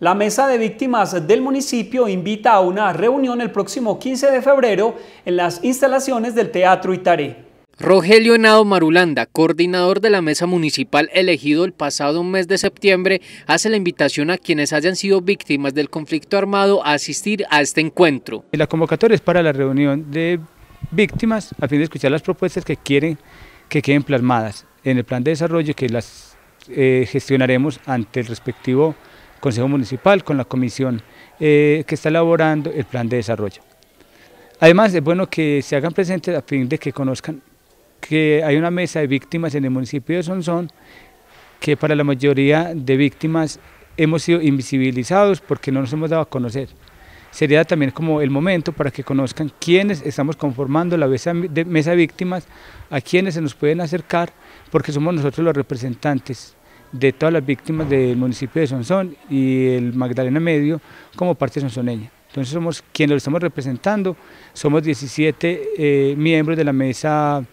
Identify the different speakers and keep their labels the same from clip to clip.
Speaker 1: La Mesa de Víctimas del municipio invita a una reunión el próximo 15 de febrero en las instalaciones del Teatro Itaré. Rogelio Henao Marulanda, coordinador de la mesa municipal elegido el pasado mes de septiembre, hace la invitación a quienes hayan sido víctimas del conflicto armado a asistir a este encuentro.
Speaker 2: La convocatoria es para la reunión de víctimas a fin de escuchar las propuestas que quieren que queden plasmadas en el plan de desarrollo que las eh, gestionaremos ante el respectivo Consejo Municipal con la comisión eh, que está elaborando el plan de desarrollo. Además, es bueno que se hagan presentes a fin de que conozcan que hay una mesa de víctimas en el municipio de Sonsón, que para la mayoría de víctimas hemos sido invisibilizados porque no nos hemos dado a conocer. Sería también como el momento para que conozcan quiénes estamos conformando la mesa de, mesa de víctimas, a quiénes se nos pueden acercar, porque somos nosotros los representantes de todas las víctimas del municipio de Sonsón y el Magdalena Medio como parte sonsoneña. Entonces somos quienes lo estamos representando, somos 17 eh, miembros de la mesa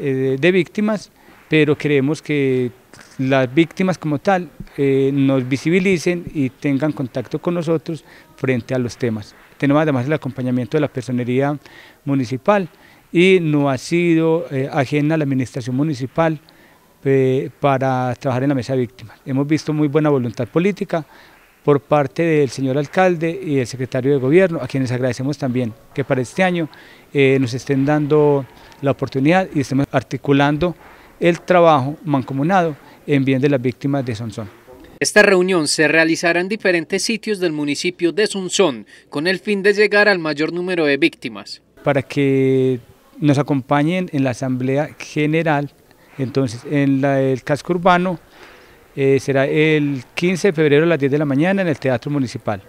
Speaker 2: eh, de víctimas, pero queremos que las víctimas como tal eh, nos visibilicen y tengan contacto con nosotros frente a los temas. Tenemos además el acompañamiento de la personería municipal y no ha sido ajena a la administración municipal eh, para trabajar en la mesa de víctimas. Hemos visto muy buena voluntad política por parte del señor alcalde y del secretario de gobierno, a quienes agradecemos también que para este año eh, nos estén dando la oportunidad y estemos articulando el trabajo mancomunado en bien de las víctimas de Sonsón.
Speaker 1: Esta reunión se realizará en diferentes sitios del municipio de Sunzón con el fin de llegar al mayor número de víctimas.
Speaker 2: Para que nos acompañen en la Asamblea General entonces, en el casco urbano eh, será el 15 de febrero a las 10 de la mañana en el Teatro Municipal.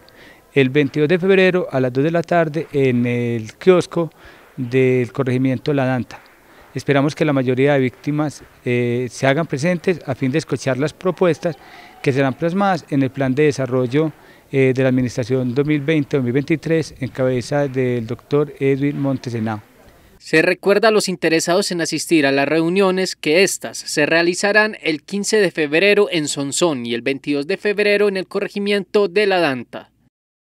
Speaker 2: El 22 de febrero a las 2 de la tarde en el kiosco del corregimiento La Danta. Esperamos que la mayoría de víctimas eh, se hagan presentes a fin de escuchar las propuestas que serán plasmadas en el plan de desarrollo eh, de la Administración 2020-2023 en cabeza del doctor Edwin Montesenao.
Speaker 1: Se recuerda a los interesados en asistir a las reuniones que éstas se realizarán el 15 de febrero en Sonsón y el 22 de febrero en el corregimiento de La Danta.